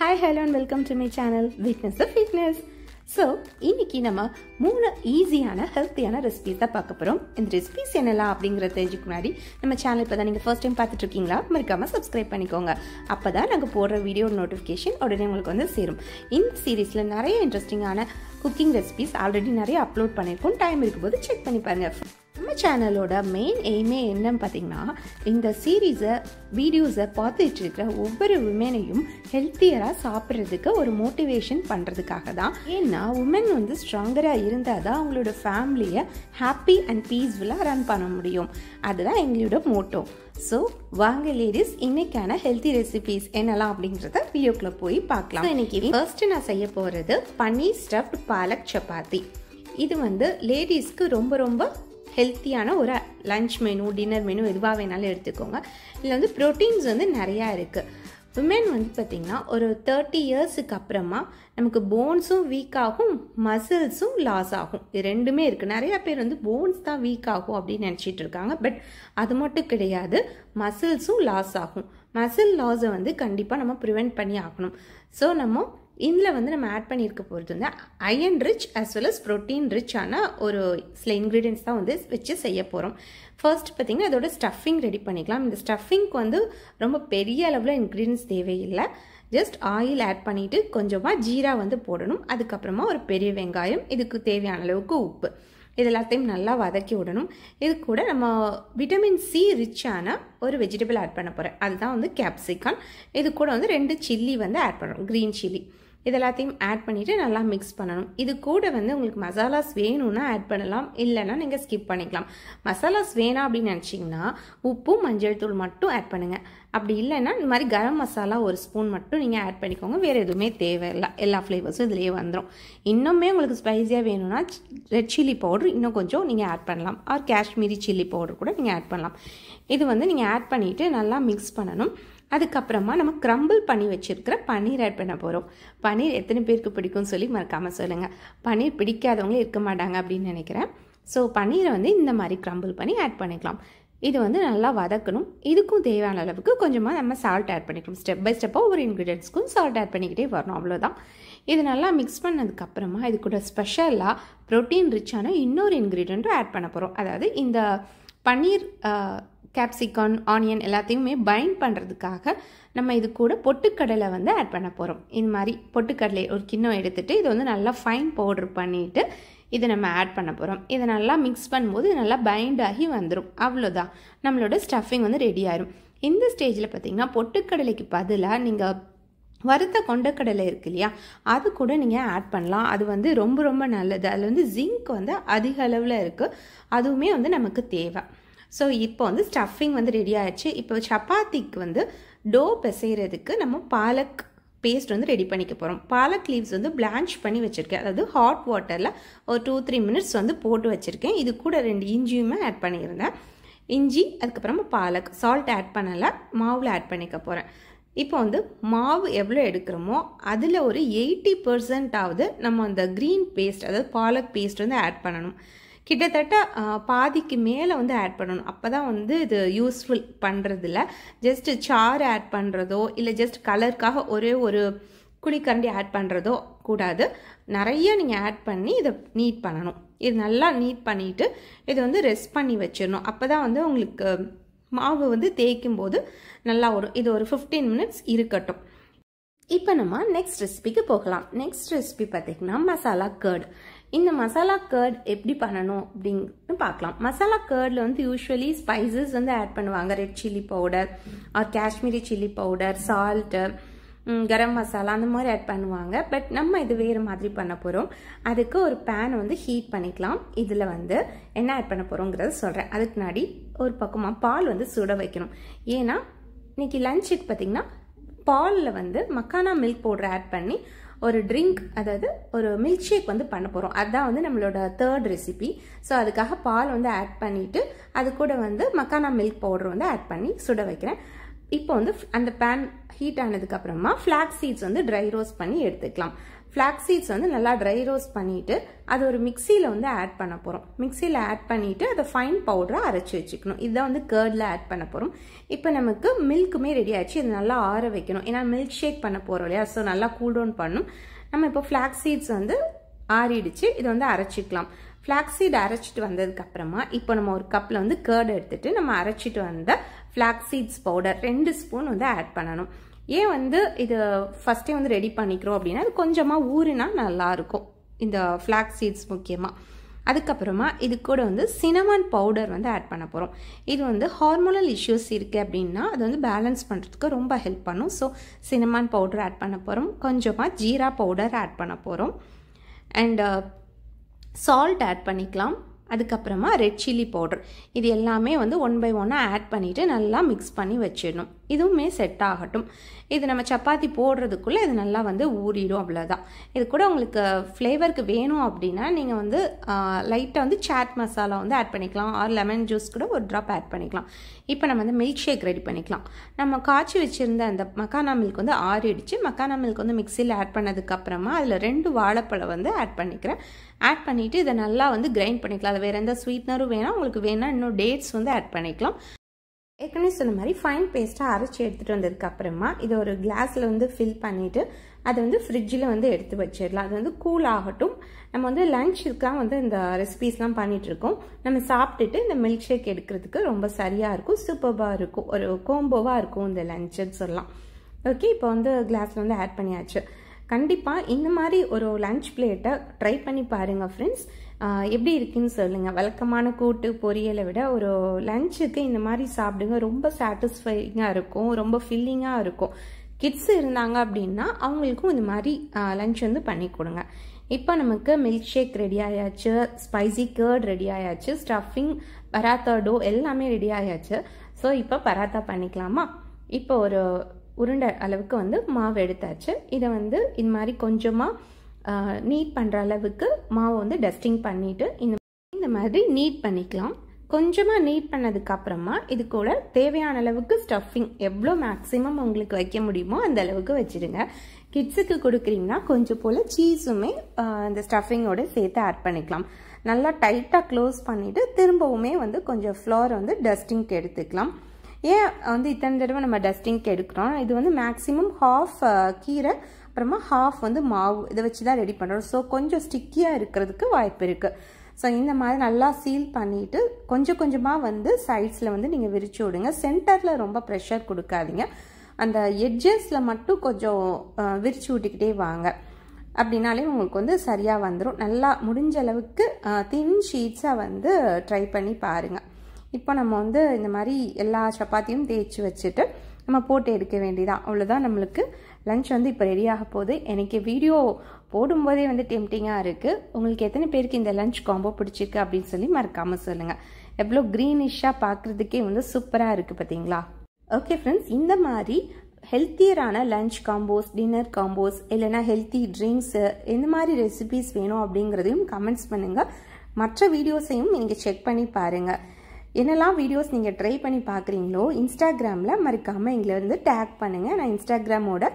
hi hello and welcome to my channel weetness of fitness so இன்னைக்கு நம்ம மூணு ஈஸியான ஹெல்த்தியான ரெசிபிஸ் தான் பார்க்க போகிறோம் இந்த ரெசிபிஸ் என்னெல்லாம் அப்படிங்கிற தெரிஞ்சுக்கு முன்னாடி நம்ம சேனல் இப்போ தான் நீங்கள் ஃபஸ்ட் டைம் பார்த்துட்டு இருக்கீங்களா மறக்காமல் சப்ஸ்கிரைப் பண்ணிக்கோங்க அப்போ தான் நாங்கள் போடுற வீடியோ நோட்டிஃபிகேஷன் உடனே உங்களுக்கு வந்து சேரும் இந்த சீரீஸில் நிறைய இன்ட்ரெஸ்டிங்கான குக்கிங் ரெசிபிஸ் ஆல்ரெடி நிறைய அப்லோட் பண்ணியிருக்கோம் டைம் இருக்கும்போது செக் பண்ணி பாருங்கள் நம்ம சேனலோட மெயின் எய்மே என்னன்னு பார்த்தீங்கன்னா இந்த சீரீஸை வீடியோஸை பார்த்துட்டு இருக்கிற ஒவ்வொரு உமனையும் ஹெல்த்தியராக சாப்பிட்றதுக்கு ஒரு மோட்டிவேஷன் பண்ணுறதுக்காக தான் ஏன்னா உமன் வந்து ஸ்ட்ராங்கராக இருந்தால் தான் அவங்களோட ஃபேமிலியை ஹாப்பி அண்ட் பீஸ்ஃபுல்லாக ரன் பண்ண முடியும் அதுதான் எங்களோட மோட்டோ ஸோ வாங்க லேடிஸ் இன்னைக்கான ஹெல்த்தி ரெசிபிஸ் என்னெல்லாம் அப்படின்றத வீடியோக்குள்ளே போய் பார்க்கலாம் இன்னைக்கு ஃபர்ஸ்ட்டு நான் செய்ய போகிறது பன்னீர் ஸ்டஃப்ட் பாலக் சப்பாத்தி இது வந்து லேடிஸ்க்கு ரொம்ப ரொம்ப ஹெல்த்தியான ஒரு லன்ச் மெனு டின்னர் மெனு எதுவாக வேணாலும் எடுத்துக்கோங்க இதில் வந்து ப்ரோட்டீன்ஸ் வந்து நிறையா இருக்குது உமன் வந்து பார்த்திங்கன்னா ஒரு தேர்ட்டி இயர்ஸுக்கு அப்புறமா நமக்கு போன்ஸும் வீக் ஆகும் மசில்ஸும் லாஸ் ஆகும் இது ரெண்டுமே இருக்குது நிறையா பேர் வந்து போன்ஸ் தான் வீக் ஆகும் அப்படின்னு நினச்சிட்டு இருக்காங்க பட் அது மட்டும் கிடையாது மசில்ஸும் லாஸ் ஆகும் மசில் லாஸை வந்து கண்டிப்பாக நம்ம ப்ரிவெண்ட் பண்ணி ஆகணும் ஸோ நம்ம இதில் வந்து நம்ம ஆட் பண்ணியிருக்க போகிறது வந்து iron rich as well as protein rich ஆன ஒரு சில இன்க்ரீடியன்ஸ் தான் வந்து வச்சு செய்ய போகிறோம் ஃபர்ஸ்ட் பார்த்திங்கன்னா அதோட ஸ்டஃபிங் ரெடி பண்ணிக்கலாம் இந்த ஸ்டஃபிங்க்கு வந்து ரொம்ப பெரிய அளவில் இன்க்ரீடியன்ஸ் தேவையில்லை ஜஸ்ட் ஆயில் ஆட் பண்ணிவிட்டு கொஞ்சமாக ஜீரா வந்து போடணும் அதுக்கப்புறமா ஒரு பெரிய வெங்காயம் இதுக்கு தேவையான அளவுக்கு உப்பு இது எல்லாத்தையும் நல்லா வதக்கி விடணும் இது கூட நம்ம விட்டமின் சி ரிச்சான ஒரு வெஜிடபிள் ஆட் பண்ண போகிறேன் அதுதான் வந்து கேப்சிகான் இது கூட வந்து ரெண்டு சில்லி வந்து ஆட் பண்ணுறோம் க்ரீன் சில்லி இது எல்லாத்தையும் ஆட் பண்ணிவிட்டு நல்லா மிக்ஸ் பண்ணணும் இது கூட வந்து உங்களுக்கு மசாலாஸ் வேணும்னா ஆட் பண்ணலாம் இல்லைன்னா நீங்கள் ஸ்கிப் பண்ணிக்கலாம் மசாலாஸ் வேணாம் அப்படின்னு நினச்சிங்கன்னா உப்பு மஞ்சள் தூள் மட்டும் ஆட் பண்ணுங்கள் அப்படி இல்லைன்னா இந்த மாதிரி கரம் மசாலா ஒரு ஸ்பூன் மட்டும் நீங்கள் ஆட் பண்ணிக்கோங்க வேறு எதுவுமே தேவையில்லை எல்லா ஃப்ளேவர்ஸும் இதிலேயே வந்துடும் இன்னுமே உங்களுக்கு ஸ்பைஸியாக வேணும்னா ரெட் சில்லி பவுடர் இன்னும் கொஞ்சம் நீங்கள் ஆட் பண்ணலாம் ஆர் காஷ்மீரி சில்லி பவுடர் கூட நீங்கள் ஆட் பண்ணலாம் இது வந்து நீங்கள் ஆட் பண்ணிவிட்டு நல்லா மிக்ஸ் பண்ணணும் அதுக்கப்புறமா நம்ம க்ரம்பிள் பண்ணி வச்சுருக்கிற பன்னீர் ஆட் பண்ண போகிறோம் பன்னீர் எத்தனை பேருக்கு பிடிக்கும்னு சொல்லி மறக்காமல் சொல்லுங்கள் பன்னீர் பிடிக்காதவங்களே இருக்க மாட்டாங்க அப்படின்னு நினைக்கிறேன் ஸோ பன்னீரை வந்து இந்த மாதிரி க்ரம்பிள் பண்ணி ஆட் பண்ணிக்கலாம் இது வந்து நல்லா வதக்கணும் இதுக்கும் தேவையான அளவுக்கு கொஞ்சமாக நம்ம சால்ட் ஆட் பண்ணிக்கணும் ஸ்டெப் பை ஸ்டெப்பாக ஒவ்வொரு இன்க்ரீடியன்ஸ்க்கும் சால்ட் ஆட் பண்ணிக்கிட்டே வரணும் அவ்வளோதான் இது நல்லா மிக்ஸ் பண்ணதுக்கப்புறமா இது கூட ஸ்பெஷலாக ப்ரோட்டீன் ரிச்சான இன்னொரு இன்க்ரீடியண்ட்டும் ஆட் பண்ண போகிறோம் அதாவது இந்த பன்னீர் கேப்சிகான் ஆனியன் எல்லாத்தையுமே பைண்ட் பண்ணுறதுக்காக நம்ம இது கூட பொட்டுக்கடலை வந்து ஆட் பண்ண போகிறோம் இந்த மாதிரி பொட்டுக்கடலை ஒரு கிண்ணம் எடுத்துகிட்டு இது வந்து நல்லா ஃபைன் பவுட்ரு பண்ணிவிட்டு இதை நம்ம ஆட் பண்ண போகிறோம் இதை நல்லா மிக்ஸ் பண்ணும்போது இது நல்லா பைண்ட் ஆகி வந்துடும் அவ்வளோதான் நம்மளோட ஸ்டஃபிங் வந்து ரெடி ஆயிரும் இந்த ஸ்டேஜில் பார்த்திங்கன்னா பொட்டுக்கடலைக்கு பதிலாக நீங்கள் வறுத்த கொண்டக்கடலை இருக்கு இல்லையா அது கூட நீங்கள் ஆட் பண்ணலாம் அது வந்து ரொம்ப ரொம்ப நல்லது அதில் வந்து ஜிங்க் வந்து அதிக அளவில் இருக்குது அதுவுமே வந்து நமக்கு தேவை ஸோ இப்போ வந்து ஸ்டஃபிங் வந்து ரெடி ஆயிடுச்சு இப்போ சப்பாத்திக்கு வந்து டோ பிசைகிறதுக்கு நம்ம பாலக் பேஸ்ட் வந்து ரெடி பண்ணிக்க போகிறோம் பாலக் லீவ்ஸ் வந்து பிளான்ச் பண்ணி வச்சுருக்கேன் அதாவது ஹாட் வாட்டரில் ஒரு டூ த்ரீ மினிட்ஸ் வந்து போட்டு வச்சுருக்கேன் இது கூட ரெண்டு இஞ்சியுமே ஆட் பண்ணியிருந்தேன் இஞ்சி அதுக்கப்புறமா பாலக் சால்ட் ஆட் பண்ணலை மாவில் ஆட் பண்ணிக்க போகிறேன் இப்போ வந்து மாவு எவ்வளோ எடுக்கிறோமோ அதில் ஒரு எயிட்டி ஆகுது நம்ம அந்த க்ரீன் பேஸ்ட் அதாவது பாலக் பேஸ்ட் வந்து ஆட் பண்ணணும் கிட்டத்தட்ட பாதிக்கு மேலே வந்து ஆட் பண்ணணும் அப்போ தான் வந்து இது யூஸ்ஃபுல் பண்ணுறதில்ல ஜஸ்ட்டு சாறு ஆட் பண்ணுறதோ இல்லை ஜஸ்ட் கலருக்காக ஒரே ஒரு குழிக்கரண்டி ஆட் பண்ணுறதோ கூடாது நிறைய நீங்கள் ஆட் பண்ணி இதை நீட் பண்ணணும் இது நல்லா நீட் பண்ணிவிட்டு இதை வந்து ரெஸ்ட் பண்ணி வச்சிடணும் அப்போ தான் வந்து உங்களுக்கு மாவு வந்து தேய்க்கும் போது நல்லா வரும் இது ஒரு ஃபிஃப்டீன் மினிட்ஸ் இருக்கட்டும் இப்போ நம்ம நெக்ஸ்ட் ரெசிபிக்கு போகலாம் நெக்ஸ்ட் ரெசிபி பார்த்திங்கன்னா மசாலா கர்டு இந்த மசாலா கர்ட் எப்படி பண்ணணும் அப்படின்னு பார்க்கலாம் மசாலா கர்டில் வந்து யூஸ்வலி ஸ்பைசஸ் வந்து ஆட் பண்ணுவாங்க red chilli powder or Kashmiri chilli powder salt garam masala அந்த மாதிரி ஆட் பண்ணுவாங்க பட் நம்ம இது வேறு மாதிரி பண்ண போகிறோம் அதுக்கு ஒரு பேன் வந்து ஹீட் பண்ணிக்கலாம் இதில் வந்து என்ன ஆட் பண்ண போகிறோங்கிறத சொல்கிறேன் அதுக்கு முன்னாடி ஒரு பக்கமாக பால் வந்து சுட வைக்கணும் ஏன்னா இன்னைக்கு லஞ்சுக்கு பார்த்திங்கன்னா பாலில் வந்து மக்கானா மில்க் பவுடர் ஆட் பண்ணி ஒரு ட்ரிங்க் அதாவது ஒரு மில்க் ஷேக் வந்து பண்ண போகிறோம் அதுதான் வந்து நம்மளோட தேர்ட் ரெசிபி ஸோ அதுக்காக பால் வந்து ஆட் பண்ணிவிட்டு அது கூட வந்து மக்கானா மில்க் பவுடர் வந்து ஆட் பண்ணி சுட வைக்கிறேன் இப்போ வந்து அந்த பேன் ஹீட் ஆனதுக்கப்புறமா ஃப்ளாக் சீட்ஸ் வந்து ட்ரை ரோஸ்ட் பண்ணி எடுத்துக்கலாம் ஃப்ளாக் சீட்ஸ் வந்து நல்லா ட்ரை ரோஸ்ட் பண்ணிவிட்டு அது ஒரு மிக்சியில் வந்து ஆட் பண்ண போகிறோம் மிக்சியில் ஆட் பண்ணிவிட்டு அதை ஃபைன் பவுடரை அரைச்சி வச்சுக்கணும் இதுதான் வந்து கேர்டில் ஆட் பண்ண போகிறோம் இப்போ நமக்கு மில்க்குமே ரெடி ஆச்சு இது நல்லா ஆற வைக்கணும் ஏன்னா மில்க் ஷேக் பண்ண போகிறோம் இல்லையா ஸோ நல்லா கூல் டவுன் பண்ணும் நம்ம இப்போ ஃபிளாக் சீட்ஸ் வந்து ஆறிடுச்சு இதை வந்து அரைச்சிக்கலாம் ஃப்ளாக்ஸீட் அரைச்சிட்டு வந்ததுக்கப்புறமா இப்போ நம்ம ஒரு கப்பில் வந்து கேர்டு எடுத்துகிட்டு நம்ம அரைச்சிட்டு வந்த ஃப்ளாக்ஸீட்ஸ் பவுடர் ரெண்டு ஸ்பூன் வந்து ஆட் பண்ணணும் ஏன் வந்து இது ஃபஸ்ட்டே வந்து ரெடி பண்ணிக்கிறோம் அப்படின்னா அது கொஞ்சமாக ஊறினா நல்லாயிருக்கும் இந்த ஃப்ளாக் சீட்ஸ் முக்கியமாக அதுக்கப்புறமா இது கூட வந்து சினமன் பவுடர் வந்து ஆட் பண்ண போகிறோம் இது வந்து ஹார்மோனல் இஷ்யூஸ் இருக்குது அப்படின்னா அது வந்து பேலன்ஸ் பண்ணுறதுக்கு ரொம்ப ஹெல்ப் பண்ணும் ஸோ சினமான் பவுடர் ஆட் பண்ண போகிறோம் கொஞ்சமாக ஜீரா பவுடர் ஆட் பண்ண போகிறோம் அண்ட் சால்ட் ஆட் பண்ணிக்கலாம் அதுக்கப்புறமா ரெட் சில்லி பவுடர் இது எல்லாமே வந்து ஒன் பை ஒன்னாக ஆட் பண்ணிவிட்டு நல்லா மிக்ஸ் பண்ணி வச்சிடணும் இதுவுமே செட் ஆகட்டும் இது நம்ம சப்பாத்தி போடுறதுக்குள்ளே இது நல்லா வந்து ஊறிடும் அவ்வளோதான் இது கூட உங்களுக்கு ஃப்ளேவருக்கு வேணும் அப்படின்னா நீங்கள் வந்து லைட்டாக வந்து சாட் மசாலா வந்து ஆட் பண்ணிக்கலாம் ஆர் லெமன் ஜூஸ் கூட ஒரு ட்ராப் ஆட் பண்ணிக்கலாம் இப்போ நம்ம வந்து மில்க் ஷேக் ரெடி பண்ணிக்கலாம் நம்ம காய்ச்சி வச்சுருந்த அந்த மக்கானா மில்க் வந்து ஆறிடுச்சு மக்கானா மில்க் வந்து மிக்சியில் ஆட் பண்ணதுக்கப்புறமா அதில் ரெண்டு வாழைப்பழம் வந்து ஆட் பண்ணிக்கிறேன் ஆட் பண்ணிவிட்டு இதை நல்லா வந்து கிரைண்ட் பண்ணிக்கலாம் அது வேறு எந்த ஸ்வீட்னரும் வேணால் உங்களுக்கு வேணால் இன்னும் டேட்ஸ் வந்து ஆட் பண்ணிக்கலாம் ஏற்கனவே சொன்ன மாதிரி ஃபைன் பேஸ்ட்டாக அரைச்சி எடுத்துகிட்டு வந்ததுக்கப்புறமா இதை ஒரு கிளாஸில் வந்து ஃபில் பண்ணிவிட்டு அதை வந்து ஃப்ரிட்ஜில் வந்து எடுத்து வச்சிடலாம் அது வந்து கூல் ஆகட்டும் நம்ம வந்து லஞ்சுக்காக வந்து இந்த ரெசிபீஸ்லாம் பண்ணிகிட்ருக்கோம் நம்ம சாப்பிட்டுட்டு இந்த மில்க் ஷேக் எடுக்கிறதுக்கு ரொம்ப சரியாக இருக்கும் சூப்பர்பாக இருக்கும் ஒரு கோம்போவாக இருக்கும் இந்த லஞ்சுன்னு சொல்லலாம் ஓகே இப்போ வந்து கிளாஸில் வந்து ஆட் பண்ணியாச்சு கண்டிப்பாக இந்த மாதிரி ஒரு லஞ்ச் பிளேட்டை ட்ரை பண்ணி பாருங்கள் ஃப்ரெண்ட்ஸ் எப்படி இருக்குன்னு சொல்லுங்கள் வழக்கமான கூட்டு பொரியலை விட ஒரு லஞ்சுக்கு இந்த மாதிரி சாப்பிடுங்க ரொம்ப சாட்டிஸ்ஃபைங்காக இருக்கும் ரொம்ப ஃபில்லிங்காக இருக்கும் கிட்ஸ் இருந்தாங்க அப்படின்னா அவங்களுக்கும் இந்த மாதிரி லஞ்ச் வந்து பண்ணி கொடுங்க இப்போ நமக்கு மில்க் ஷேக் ரெடி ஆயாச்சு ஸ்பைசி கேர்ட் ரெடி ஆயாச்சு ஸ்டஃபிங் பராத்தா டோ எல்லாமே ரெடி ஆயாச்சு ஸோ இப்போ பராத்தா பண்ணிக்கலாமா இப்போ ஒரு உருண்டை அளவுக்கு வந்து மாவு எடுத்தாச்சு இதை வந்து இந்த மாதிரி கொஞ்சமாக நீட் பண்ணுற அளவுக்கு மாவு வந்து டஸ்டிங் பண்ணிவிட்டு இந்த இந்த மாதிரி நீட் பண்ணிக்கலாம் கொஞ்சமாக நீட் பண்ணதுக்கப்புறமா இது கூட தேவையான அளவுக்கு ஸ்டஃபிங் எவ்வளோ மேக்ஸிமம் உங்களுக்கு வைக்க முடியுமோ அந்த அளவுக்கு வச்சுடுங்க கிட்ஸுக்கு கொடுக்குறீங்கன்னா கொஞ்சம் போல் சீஸுமே அந்த ஸ்டஃபிங்கோடு சேர்த்து ஆட் பண்ணிக்கலாம் நல்லா டைட்டாக க்ளோஸ் பண்ணிவிட்டு திரும்பவுமே வந்து கொஞ்சம் ஃப்ளோர் வந்து டஸ்டிங்க்கு எடுத்துக்கலாம் ஏன் வந்து இத்தனை தடவை நம்ம டஸ்டிங்க்கு எடுக்கிறோம் இது வந்து மேக்ஸிமம் ஹாஃப் கீரை அப்புறமா ஹாஃப் வந்து மாவு இதை வச்சு தான் ரெடி பண்ணுறோம் ஸோ கொஞ்சம் ஸ்டிக்கியாக இருக்கிறதுக்கு வாய்ப்பு இருக்குது ஸோ இந்த மாதிரி நல்லா சீல் பண்ணிவிட்டு கொஞ்சம் கொஞ்சமாக வந்து சைட்ஸில் வந்து நீங்கள் விரிச்சு விடுங்க சென்டரில் ரொம்ப ப்ரெஷர் கொடுக்காதீங்க அந்த எட்ஜஸில் மட்டும் கொஞ்சம் விரிச்சு விட்டுக்கிட்டே வாங்க அப்படின்னாலே உங்களுக்கு வந்து சரியாக வந்துடும் நல்லா முடிஞ்ச அளவுக்கு தின் ஷீட்ஸாக வந்து ட்ரை பண்ணி பாருங்கள் இப்போ நம்ம வந்து இந்த மாதிரி எல்லா சப்பாத்தியும் தேய்ச்சி வச்சுட்டு நம்ம போட்டு எடுக்க வேண்டியதான் அவ்வளோதான் நம்மளுக்கு லஞ்ச் வந்து இப்போ ரெடியாக போகுது எனக்கு வீடியோ போடும்போதே வந்து டெம்டிங்காக இருக்குது உங்களுக்கு எத்தனை பேருக்கு இந்த லஞ்ச் காம்போ பிடிச்சிருக்கு அப்படின்னு சொல்லி மறக்காமல் சொல்லுங்கள் எவ்வளோ க்ரீனிஷாக பார்க்குறதுக்கே வந்து சூப்பராக இருக்குது பார்த்தீங்களா ஓகே ஃப்ரெண்ட்ஸ் இந்த மாதிரி ஹெல்த்தியரான லஞ்ச் காம்போஸ் டின்னர் காம்போஸ் இல்லைனா ஹெல்த்தி ட்ரிங்க்ஸு எந்த மாதிரி ரெசிபிஸ் வேணும் அப்படிங்கிறதையும் கமெண்ட்ஸ் பண்ணுங்கள் மற்ற வீடியோஸையும் நீங்கள் செக் பண்ணி பாருங்கள் என்னெல்லாம் வீடியோஸ் நீங்கள் ட்ரை பண்ணி பார்க்குறீங்களோ இன்ஸ்டாகிராமில் மறக்காமல் எங்களை வந்து டேக் பண்ணுங்கள் நான் இன்ஸ்டாகிராமோட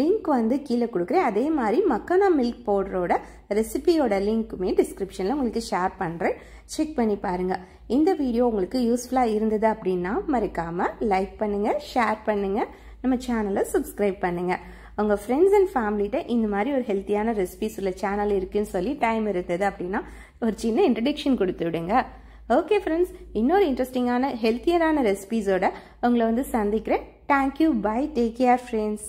லிங்க் வந்து கீழே கொடுக்குறேன் அதே மாதிரி மக்கனா மில்க் பவுடரோட ரெசிபியோட லிங்க்குமே டிஸ்கிரிப்ஷனில் உங்களுக்கு ஷேர் பண்ணுறேன் செக் பண்ணி பாருங்கள் இந்த வீடியோ உங்களுக்கு யூஸ்ஃபுல்லாக இருந்தது அப்படின்னா மறக்காமல் லைக் பண்ணுங்கள் ஷேர் பண்ணுங்கள் நம்ம சேனலை சப்ஸ்கிரைப் பண்ணுங்கள் உங்கள் ஃப்ரெண்ட்ஸ் அண்ட் ஃபேமிலிகிட்ட இந்த மாதிரி ஒரு ஹெல்த்தியான ரெசிபிஸ் உள்ள சேனல் இருக்குன்னு சொல்லி டைம் இருந்தது அப்படின்னா ஒரு சின்ன இன்ட்ரடக்ஷன் கொடுத்து விடுங்க ஓகே ஃப்ரெண்ட்ஸ் இன்னொரு இன்ட்ரெஸ்டிங்கான ஹெல்த்தியரான ரெசிபீஸோட உங்களை வந்து சந்திக்கிறேன் thank you bye take care friends